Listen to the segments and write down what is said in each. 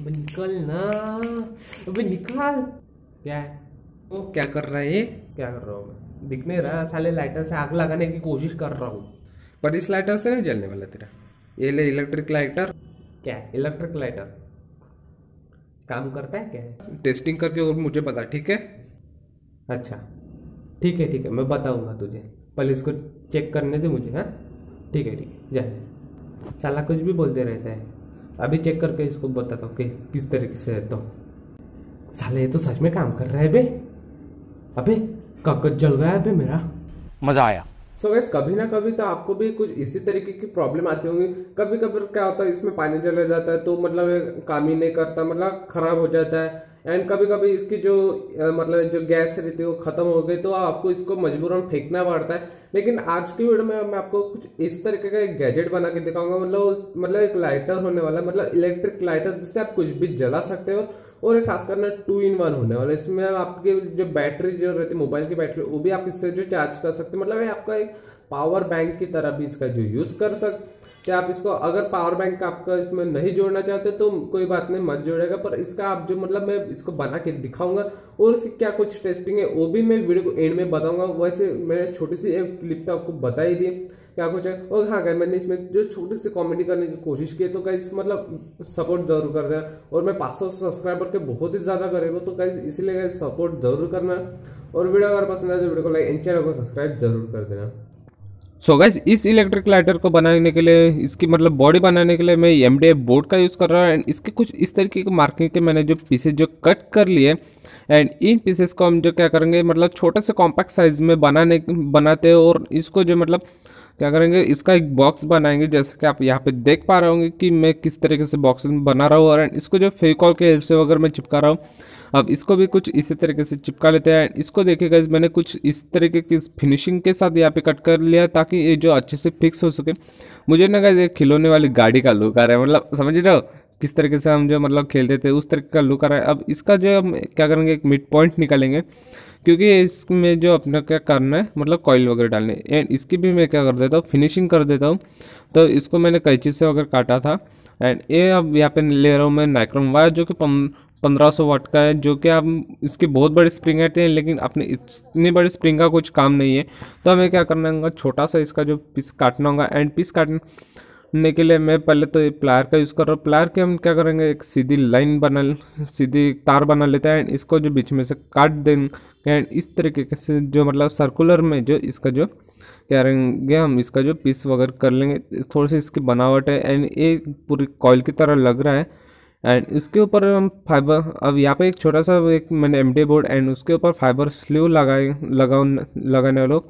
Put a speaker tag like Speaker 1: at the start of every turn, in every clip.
Speaker 1: अब निकल ना अब निकाल क्या है ओ क्या कर रहा है ये क्या कर रहा हूँ मैं दिख नहीं रहा साले लाइटर से आग लगाने की कोशिश कर रहा हूँ पर इस लाइटर से नहीं जलने वाला तेरा ये ले इलेक्ट्रिक लाइटर क्या इलेक्ट्रिक लाइटर काम करता है क्या टेस्टिंग करके और मुझे बता ठीक है अच्छा ठीक है ठीक है मैं बताऊंगा तुझे पहले इसको चेक करने दे मुझे हाँ ठीक है ठीक है जा साला कुछ भी बोलते रहता है अभी चेक करके इसको बताता हूँ कि किस तरीके से रहता हूँ साले ये तो सच में काम कर रहा है बे अबे कागज जल गया है बे मेरा मजा आया सो so कभी ना कभी तो आपको भी कुछ इसी तरीके की प्रॉब्लम आती होंगी कभी कभी क्या होता है इसमें पानी जल जाता है तो मतलब काम ही नहीं करता मतलब खराब हो जाता है एंड कभी कभी इसकी जो मतलब जो गैस रहती है वो खत्म हो गई तो आपको इसको मजबूरन फेंकना पड़ता है लेकिन आज की वीडियो में मैं आपको कुछ इस तरीके का एक गैजेट बना के दिखाऊंगा मतलब मतलब एक लाइटर होने वाला मतलब इलेक्ट्रिक लाइटर जिससे आप कुछ भी जला सकते हो और एक खास ना टू इन वन होने वाला इसमें आपकी जो बैटरी जो रहती है मोबाइल की बैटरी वो भी आप इससे जो चार्ज कर सकते हैं मतलब आपका एक पावर बैंक की तरह भी इसका जो यूज कर सकते कि आप इसको अगर पावर बैंक आपका इसमें नहीं जोड़ना चाहते तो कोई बात नहीं मत जोड़ेगा पर इसका आप जो मतलब मैं इसको बना के दिखाऊंगा और उसकी क्या कुछ टेस्टिंग है वो भी मैं वीडियो को एंड में बताऊंगा वैसे मैंने छोटी सी एक क्लिप तो आपको बता ही दी क्या कुछ है और हाँ गाय मैंने इसमें जो छोटी सी कॉमेडी करने की कोशिश की तो गाइज मतलब सपोर्ट जरूर कर देना और मैं पाँच सौ सब्सक्राइबर के बहुत ही ज़्यादा करेगा तो गाइज इसीलिए सपोर्ट जरूर करना और वीडियो अगर पसंद आए तो वीडियो को लाइक एंड चैनल को सब्सक्राइब जरूर कर देना सो so गैस इस इलेक्ट्रिक लाइटर को बनाने के लिए इसकी मतलब बॉडी बनाने के लिए मैं एम बोर्ड का यूज़ कर रहा हूँ एंड इसके कुछ इस तरीके के मार्किंग के मैंने जो पीसेज जो कट कर लिए एंड इन पीसेस को हम जो क्या करेंगे मतलब छोटे से कॉम्पैक्ट साइज़ में बनाने बनाते हैं और इसको जो मतलब क्या करेंगे इसका एक बॉक्स बनाएंगे जैसे कि आप यहाँ पे देख पा रहे होंगे कि मैं किस तरीके से बॉक्स बना रहा हूँ और इसको जो फेकॉल के हेल्प से अगर मैं चिपका रहा हूँ अब इसको भी कुछ इसी तरीके से चिपका लेते हैं इसको देखेगा इस मैंने कुछ इस तरीके की फिनिशिंग के साथ यहाँ पे कट कर लिया ताकि ये जो अच्छे से फिक्स हो सके मुझे ना ये खिलौने वाली गाड़ी का लुक आ रहा है मतलब समझ रहे हो किस तरीके से हम जो मतलब खेलते थे उस तरीके का लुक आ रहा है अब इसका जो हम क्या करेंगे एक मिड पॉइंट निकालेंगे क्योंकि इसमें जो अपना क्या करना है मतलब कॉयल वगैरह डालने एंड इसकी भी मैं क्या कर देता हूँ फिनिशिंग कर देता हूँ तो इसको मैंने कैची से वगैरह काटा था एंड ये अब यहाँ पे ले रहा हूँ मैं नाइक्रोम वायर जो कि पंद्रह सौ वाट का है जो कि आप इसके बहुत बड़े स्प्रिंग आते हैं लेकिन अपने इतने बड़े स्प्रिंग का कुछ काम नहीं है तो हमें क्या करना होगा छोटा सा इसका जो पीस काटना होगा एंड पीस काटना करने के लिए मैं पहले तो प्लायर का यूज़ कर रहा हूँ प्लायर के हम क्या करेंगे एक सीधी लाइन बना सीधी तार बना लेते हैं एंड इसको जो बीच में से काट देंगे एंड इस तरीके से जो मतलब सर्कुलर में जो इसका जो क्या रहेंगे हम इसका जो पीस वगैरह कर लेंगे थोड़ी सी इसकी बनावट है एंड ये पूरी कॉयल की तरह लग रहा है एंड इसके ऊपर हम फाइबर अब यहाँ पे एक छोटा सा एक मैंने एम बोर्ड एंड उसके ऊपर फाइबर स्लीव लगाए लगा लगाने वालों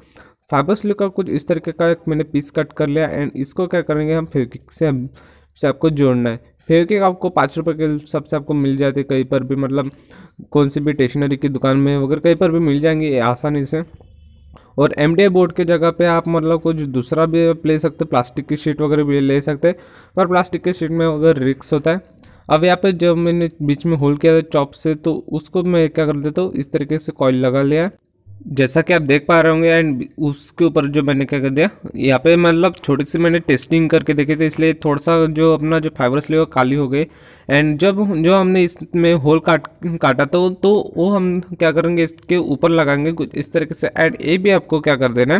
Speaker 1: कागज़ का कुछ इस तरीके का एक मैंने पीस कट कर लिया एंड इसको क्या करेंगे हम फेविक से हम से आपको जोड़ना है फेविक आपको पाँच रुपये के हिसाब से आपको मिल जाती है कहीं पर भी मतलब कौन सी भी स्टेशनरी की दुकान में वगैरह कहीं पर भी मिल जाएंगे आसानी से और एम बोर्ड के जगह पे आप मतलब कुछ दूसरा भी आप ले सकते प्लास्टिक की शीट वगैरह भी ले सकते पर प्लास्टिक की शीट में अगर रिक्स होता है अब यहाँ पे जब मैंने बीच में होल किया था चॉप से तो उसको मैं क्या कर देता हूँ इस तरीके से कॉयल लगा लिया जैसा कि आप देख पा रहे होंगे एंड उसके ऊपर जो मैंने क्या कर दिया यहाँ पे मतलब छोटी सी मैंने टेस्टिंग करके देखे थे इसलिए थोड़ा सा जो अपना जो फाइबर्स लिया वो काली हो गए एंड जब जो हमने इसमें होल काट काटा तो तो वो हम क्या करेंगे इसके ऊपर लगाएंगे कुछ इस तरीके से एंड ये भी आपको क्या कर देना है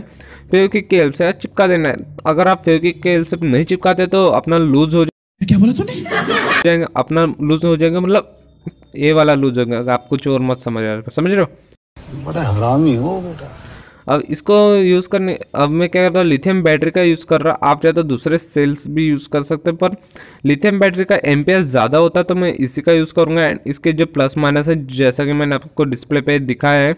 Speaker 1: फेविकिक के हेल्प से चिपका देना है अगर आप फेविकिक के हेल्प से नहीं चिपकाते तो अपना लूज हो क्या बोला जाएंगे अपना लूज हो जाएंगे मतलब ये वाला लूज होगा आप कुछ और मत समझ आ रहा समझ रहे हो बड़ा हरामी हो बेटा अब इसको यूज़ करने अब मैं क्या कर रहा हूँ लिथियम बैटरी का यूज़ कर रहा आप चाहे तो दूसरे सेल्स भी यूज़ कर सकते हैं पर लिथियम बैटरी का एम ज़्यादा होता है तो मैं इसी का यूज़ करूँगा एंड इसके जो प्लस माइनस है जैसा कि मैंने आपको डिस्प्ले पे दिखाया है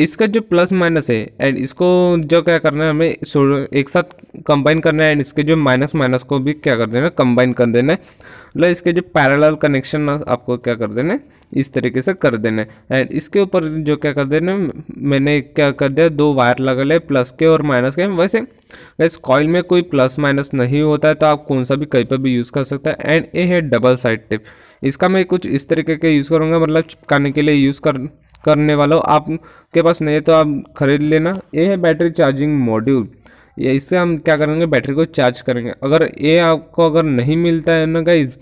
Speaker 1: इसका जो प्लस माइनस है एंड इसको जो क्या करना है हमें एक साथ कंबाइन करना है एंड इसके जो माइनस माइनस को भी क्या कर देना है कंबाइन कर देना है मतलब इसके जो पैरेलल कनेक्शन आपको क्या कर देना है इस तरीके से कर देना है एंड इसके ऊपर जो क्या कर देना मैंने क्या कर दिया दो वायर लगा लिया प्लस के और माइनस के वैसे इस कॉयल में कोई प्लस माइनस नहीं होता है तो आप कौन सा भी कहीं पर भी यूज़ कर सकते हैं एंड ये है डबल साइड टिप इसका मैं कुछ इस तरीके के यूज़ करूँगा मतलब चिपकाने के लिए यूज़ कर करने वाला हो आपके पास नहीं है तो आप ख़रीद लेना ये है बैटरी चार्जिंग मॉड्यूल ये इससे हम क्या करेंगे बैटरी को चार्ज करेंगे अगर ये आपको अगर नहीं मिलता है ना गाइज़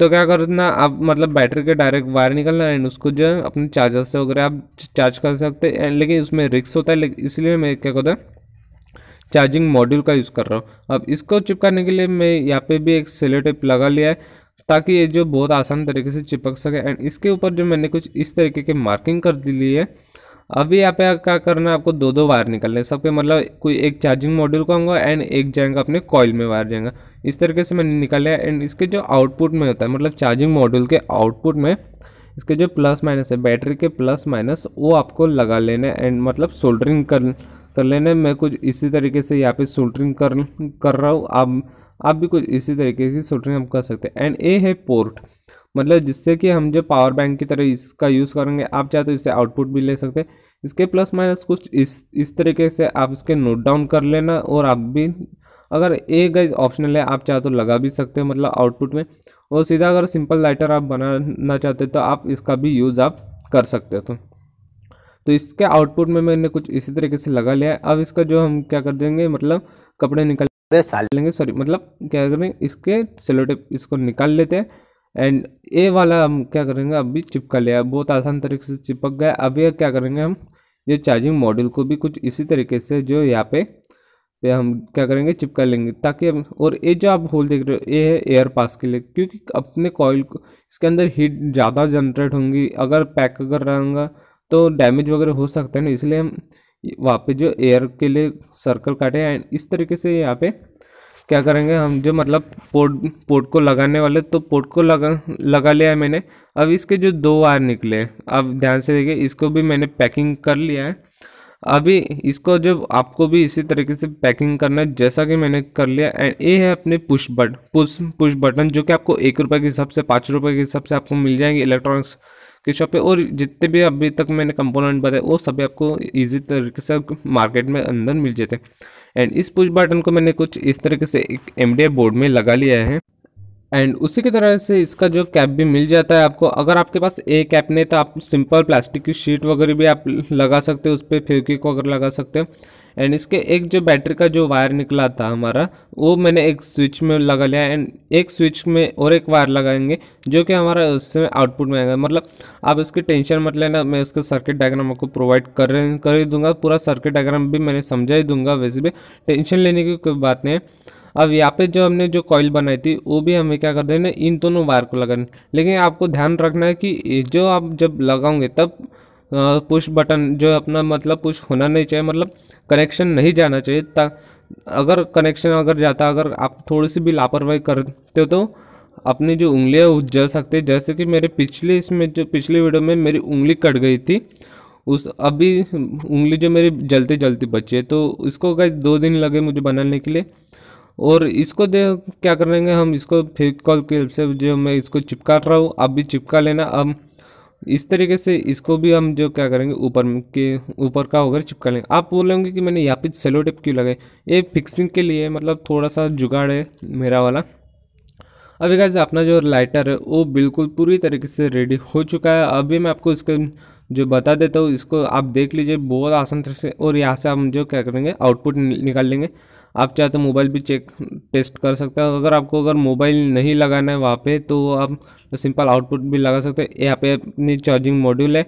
Speaker 1: तो क्या करना आप मतलब बैटरी के डायरेक्ट वायर निकलना एंड उसको जो है अपने चार्जर से वगैरह आप चार्ज कर सकते हैं लेकिन उसमें रिक्स होता है इसलिए मैं क्या करता है चार्जिंग मॉड्यूल का यूज़ कर रहा हूँ अब इसको चिपकाने के लिए मैं यहाँ पे भी एक सेलो टेप लगा लिया है ताकि ये जो बहुत आसान तरीके से चिपक सके एंड इसके ऊपर जो मैंने कुछ इस तरीके की मार्किंग कर दी ली है अभी यहाँ पे क्या करना है आपको दो दो वायर निकलने सबके मतलब कोई एक चार्जिंग मॉड्यूल का होगा एंड एक जाएगा अपने कॉयल में वायर जाएगा इस तरीके से मैंने निकाल है एंड इसके जो आउटपुट में होता है मतलब चार्जिंग मॉड्यूल के आउटपुट में इसके जो प्लस माइनस है बैटरी के प्लस माइनस वो आपको लगा लेना है एंड मतलब सोल्डरिंग कर कर लेने मैं कुछ इसी तरीके से यहाँ पे सोल्डरिंग कर कर रहा हूँ आप आप भी कुछ इसी तरीके की सोल्डरिंग हम कर सकते हैं एंड ए है पोर्ट मतलब जिससे कि हम जो पावर बैंक की तरह इसका यूज़ करेंगे आप चाहे तो इससे आउटपुट भी ले सकते हैं इसके प्लस माइनस कुछ इस इस तरीके से आप इसके नोट डाउन कर लेना और आप भी अगर ए गाइज ऑप्शनल है आप चाहे तो लगा भी सकते हो मतलब आउटपुट में और सीधा अगर सिंपल लाइटर आप बनाना चाहते तो आप इसका भी यूज़ आप कर सकते हो तो तो इसके आउटपुट में मैंने कुछ इसी तरीके से लगा लिया अब इसका जो हम क्या कर देंगे मतलब कपड़े निकल पे साल लेंगे सॉरी मतलब क्या करेंगे इसके सेलोटेप इसको निकाल लेते हैं एंड ए वाला हम क्या करेंगे अभी चिपका लिया बहुत आसान तरीके से चिपक गया अब ये क्या करेंगे हम ये चार्जिंग मॉड्यूल को भी कुछ इसी तरीके से जो यहाँ पे पे हम क्या करेंगे चिपका लेंगे ताकि और ये जो आप होल देख रहे हो ये है एयर पास के लिए क्योंकि अपने कॉयल को इसके अंदर हीट ज़्यादा जनरेट होंगी अगर पैक अगर रहेंगे तो डैमेज वगैरह हो सकता है ना इसलिए हम वहाँ पे जो एयर के लिए सर्कल काटे एंड इस तरीके से यहाँ पे क्या करेंगे हम जो मतलब पोर्ट पोर्ट को लगाने वाले तो पोर्ट को लगा लगा लिया है मैंने अब इसके जो दो वायर निकले अब ध्यान से देखिए इसको भी मैंने पैकिंग कर लिया है अभी इसको जब आपको भी इसी तरीके से पैकिंग करना है जैसा कि मैंने कर लिया एंड ये है अपने push button push push button जो कि आपको एक रुपये के हिसाब से पाँच रुपये के हिसाब से आपको मिल जाएंगे इलेक्ट्रॉनिक्स की शॉप पे और जितने भी अभी तक मैंने कंपोनेंट बताए वो सभी आपको ईजी तरीके से मार्केट में अंदर मिल जाते हैं एंड इस पुश बटन को मैंने कुछ इस तरीके से एक एम बोर्ड में लगा लिया है एंड उसी की तरह से इसका जो कैप भी मिल जाता है आपको अगर आपके पास ए कैप नहीं तो आप सिंपल प्लास्टिक की शीट वगैरह भी आप लगा सकते हो उस पर को अगर लगा सकते हो एंड इसके एक जो बैटरी का जो वायर निकला था हमारा वो मैंने एक स्विच में लगा लिया एंड एक स्विच में और एक वायर लगाएंगे जो कि हमारा उससे आउटपुट में आएगा मतलब आप इसकी टेंशन मत लेना मैं उसके सर्किट डायग्राम आपको प्रोवाइड कर कर ही दूंगा पूरा सर्किट डायग्राम भी मैंने समझा ही दूंगा वैसे भी टेंशन लेने की कोई बात नहीं है अब यहाँ पे जो हमने जो कॉयल बनाई थी वो भी हमें क्या कर देना इन दोनों वायर को लगाना लेकिन आपको ध्यान रखना है कि जो आप जब लगाओगे तब पुश बटन जो अपना मतलब पुश होना नहीं चाहिए मतलब कनेक्शन नहीं जाना चाहिए ता अगर कनेक्शन अगर जाता अगर आप थोड़ी सी भी लापरवाही करते हो तो अपनी जो वो जल सकते जैसे कि मेरे पिछले इसमें जो पिछले वीडियो में मेरी उंगली कट गई थी उस अभी उंगली जो मेरी जलते जलते बची है तो इसको गए दो दिन लगे मुझे बनाने के लिए और इसको दे क्या करेंगे हम इसको फेविकॉल की हेल्प से जो मैं इसको चिपका रहा हूँ आप भी चिपका लेना अब इस तरीके से इसको भी हम जो क्या करेंगे ऊपर के ऊपर का होकर चिपका लेंगे आप बोलेंगे कि मैंने यहाँ पे सेलो टेप क्यों लगाए ये फिक्सिंग के लिए मतलब थोड़ा सा जुगाड़ है मेरा वाला अभी गाइज अपना जो लाइटर है वो बिल्कुल पूरी तरीके से रेडी हो चुका है अभी मैं आपको इसके जो बता देता हूँ इसको आप देख लीजिए बहुत आसान तरह से और यहाँ से हम जो क्या करेंगे आउटपुट निकाल लेंगे आप चाहे तो मोबाइल भी चेक टेस्ट कर सकते हो अगर आपको अगर मोबाइल नहीं लगाना है वहाँ पे तो आप सिंपल आउटपुट भी लगा सकते हो यहाँ पे अपनी चार्जिंग मॉड्यूल है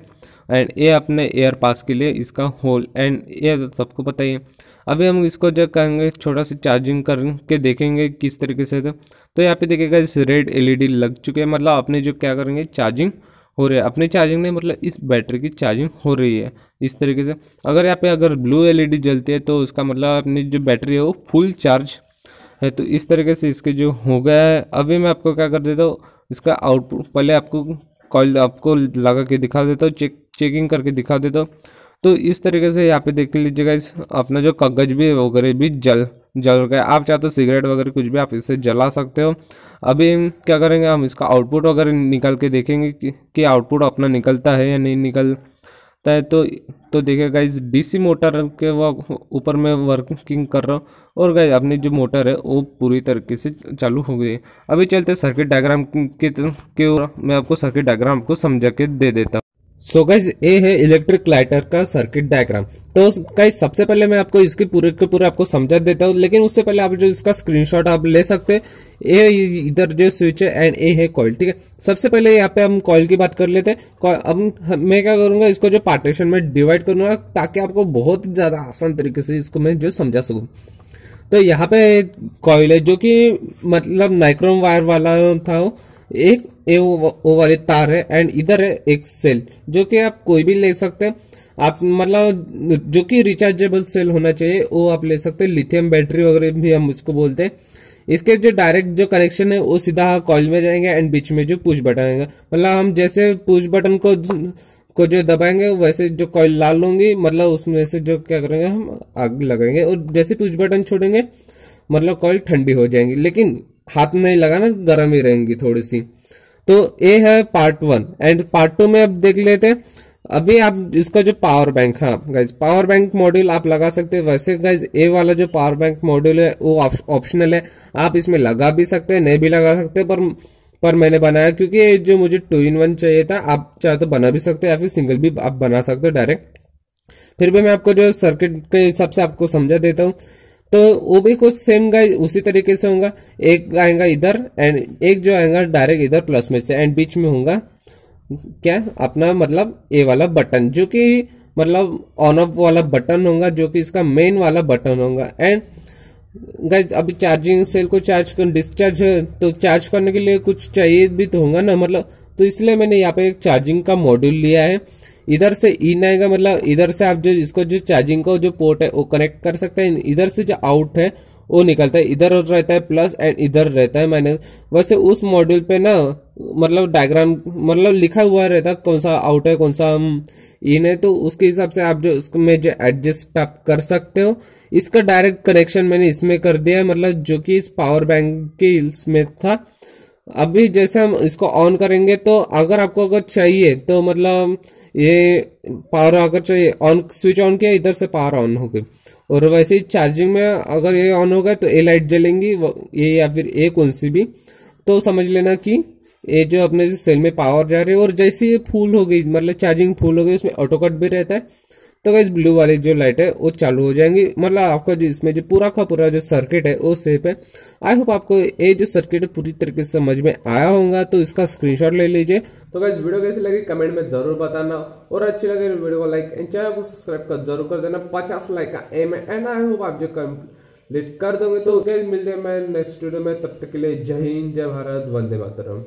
Speaker 1: एंड ये अपने एयर पास के लिए इसका होल एंड ये सबको पता ही है अभी हम इसको जब कहेंगे छोटा सा चार्जिंग करके देखेंगे किस तरीके से तो यहाँ पे देखिएगा इस रेड एलईडी लग चुके हैं मतलब आपने जो क्या करेंगे चार्जिंग हो रही है अपनी चार्जिंग नहीं मतलब इस बैटरी की चार्जिंग हो रही है इस तरीके से अगर यहाँ पे अगर ब्लू एलईडी जलती है तो उसका मतलब अपनी जो बैटरी है वो फुल चार्ज है तो इस तरीके से इसके जो हो गया है अभी मैं आपको क्या कर देता हूँ इसका आउटपुट पहले आपको कॉल आपको लगा के दिखा देता हूँ चेक चेकिंग करके दिखा देता हूँ तो इस तरीके से यहाँ पे देख लीजिएगा इस अपना जो कागज़ भी वगैरह भी जल जल है आप चाहे तो सिगरेट वगैरह कुछ भी आप इसे जला सकते हो अभी क्या करेंगे हम इसका आउटपुट वगैरह निकल के देखेंगे कि आउटपुट अपना निकलता है या नहीं निकलता है तो तो देखिए गाइज डीसी मोटर के वो ऊपर में वर्किंग कर रहा हूँ और गाइज अपनी जो मोटर है वो पूरी तरीके से चालू हो गई है अभी चलते सर्किट डायग्राम के के मैं आपको सर्किट डायग्राम को समझा के दे देता सो so गाइज ये है इलेक्ट्रिक लाइटर का सर्किट डायग्राम तो गाइज सबसे पहले मैं आपको इसकी पूरे के पूरे आपको समझा देता हूँ लेकिन उससे पहले आप जो इसका स्क्रीनशॉट आप ले सकते हैं ये इधर जो स्विच है एंड ए है कॉइल ठीक है सबसे पहले यहाँ पे हम कॉइल की बात कर लेते हैं अब मैं क्या करूंगा इसको जो पार्टीशन में डिवाइड करूंगा ताकि आपको बहुत ज्यादा आसान तरीके से इसको मैं जो समझा सकूँ तो यहाँ पे कॉयल है जो कि मतलब माइक्रोम वायर वाला था एक ए वो वाले तार है एंड इधर है एक सेल जो कि आप कोई भी ले सकते हैं आप मतलब जो कि रिचार्जेबल सेल होना चाहिए वो आप ले सकते हैं लिथियम बैटरी वगैरह भी हम उसको बोलते हैं इसके जो डायरेक्ट जो कनेक्शन है वो सीधा कॉल में जाएंगे एंड बीच में जो पुश बटन आएगा मतलब हम जैसे पुश बटन को को जो दबाएंगे वैसे जो कॉल लाल लूंगी मतलब उसमें से जो क्या करेंगे हम आग लगाएंगे और जैसे पुश बटन छोड़ेंगे मतलब कॉल ठंडी हो जाएंगी लेकिन हाथ नहीं लगाना गर्म ही रहेंगी थोड़ी सी तो ये है part one and part two में अब देख लेते हैं अभी आप इसका जो पावर बैंक है गाइज पावर बैंक मॉड्यूल आप लगा सकते हैं वैसे गाइज ए वाला जो पावर बैंक मॉड्यूल है वो ऑप्शनल है आप इसमें लगा भी सकते हैं नहीं भी लगा सकते पर पर मैंने बनाया क्योंकि जो मुझे टू इन वन चाहिए था आप चाहे तो बना भी सकते हो या फिर सिंगल भी आप बना सकते हो डायरेक्ट फिर भी मैं आपको जो सर्किट के हिसाब से आपको समझा देता हूँ तो वो भी कुछ सेम गाइज उसी तरीके से होगा एक आएगा इधर एंड एक जो आएगा डायरेक्ट इधर प्लस में से एंड बीच में होगा क्या अपना मतलब ए वाला बटन जो कि मतलब ऑन ऑफ वाला बटन होगा जो कि इसका मेन वाला बटन होगा एंड गाइज अभी चार्जिंग सेल को चार्ज कर डिस्चार्ज तो चार्ज करने के लिए कुछ चाहिए भी तो होगा ना मतलब तो इसलिए मैंने यहाँ पे एक चार्जिंग का मॉड्यूल लिया है इधर से इन आएगा मतलब इधर से आप जो इसको जो चार्जिंग का जो पोर्ट है वो कनेक्ट कर सकते हैं इधर से जो आउट है वो निकलता है इधर रहता है प्लस एंड इधर रहता है माइनस वैसे उस मॉड्यूल पे ना मतलब डायग्राम मतलब लिखा हुआ रहता है कौन सा आउट है कौन सा इन है तो उसके हिसाब से आप जो उसमें जो एडजस्ट आप कर सकते हो इसका डायरेक्ट कनेक्शन मैंने इसमें कर दिया है मतलब जो कि इस पावर बैंक के इसमें था अभी जैसे हम इसको ऑन करेंगे तो अगर आपको अगर चाहिए तो मतलब ये पावर अगर चाहिए ऑन स्विच ऑन किया इधर से पावर ऑन हो गई और वैसे ही चार्जिंग में अगर ये ऑन होगा तो ये लाइट जलेंगी ये या फिर ये कौन सी भी तो समझ लेना कि ये जो अपने सेल में पावर जा रही है और जैसे ये फुल हो गई मतलब चार्जिंग फुल हो गई उसमें ऑटोकट भी रहता है तो गाइज ब्लू वाली जो लाइट है वो चालू हो जाएंगी मतलब आपका जो इसमें जो पूरा का पूरा जो सर्किट है वो सेफ है आई होप आपको ये जो सर्किट पूरी तरीके से समझ में आया होगा तो इसका स्क्रीनशॉट ले लीजिए तो गाइज वीडियो कैसी लगी कमेंट में जरूर बताना और अच्छी लगे वीडियो तो को लाइक एंड चैनल को सब्सक्राइब कर जरूर कर देना पचास लाइक का एम है एंड आई होप आप जो कम्प्लीट कर दोगे तो गैस मिलते हैं मैं नेक्स्ट वीडियो में तब तक के लिए जय हिंद जय भारत वंदे मातरम